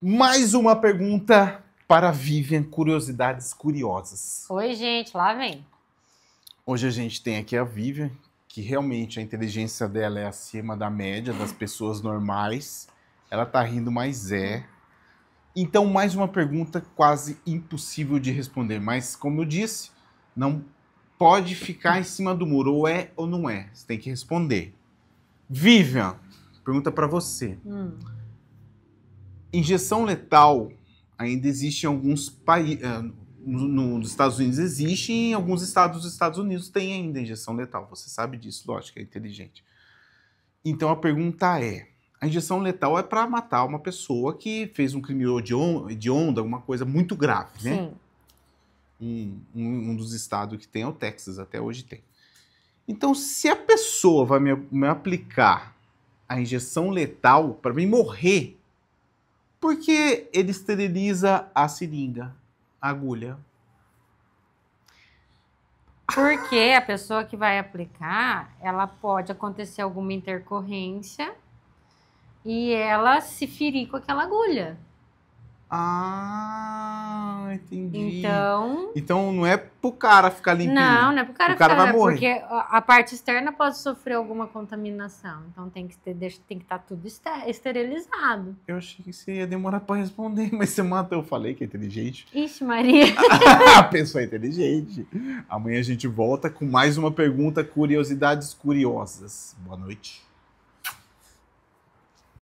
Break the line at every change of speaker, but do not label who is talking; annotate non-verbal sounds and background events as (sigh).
Mais uma pergunta para Vivian, curiosidades curiosas. Oi, gente, lá vem. Hoje a gente tem aqui a Vivian, que realmente a inteligência dela é acima da média das pessoas normais. Ela tá rindo, mas é. Então, mais uma pergunta quase impossível de responder, mas como eu disse, não pode ficar em cima do muro, ou é ou não é. Você tem que responder. Vivian, pergunta para você. Hum. Injeção letal ainda existe em alguns países. Eh, nos Estados Unidos existe, em alguns estados dos Estados Unidos tem ainda injeção letal. Você sabe disso, lógico, é inteligente. Então a pergunta é: a injeção letal é para matar uma pessoa que fez um crime hediondo, alguma coisa muito grave, né? Sim. Um, um, um, dos estados que tem é o Texas, até hoje tem. Então, se a pessoa vai me, me aplicar a injeção letal para me morrer por que ele esteriliza a seringa, a agulha? Porque a pessoa que vai aplicar, ela pode acontecer alguma intercorrência e ela se ferir com aquela agulha. Ah, entendi. Então. Então não é pro cara ficar limpinho. Não, não é pro cara o ficar. O cara vai morrer. Porque a parte externa pode sofrer alguma contaminação. Então tem que, ter, tem que estar tá tudo esterilizado. Eu achei que você ia demorar pra responder, (laughs) mas você mata. Eu falei que é inteligente. Ixi, Maria. (laughs) a pessoa é inteligente. Amanhã a gente volta com mais uma pergunta, curiosidades curiosas. Boa noite.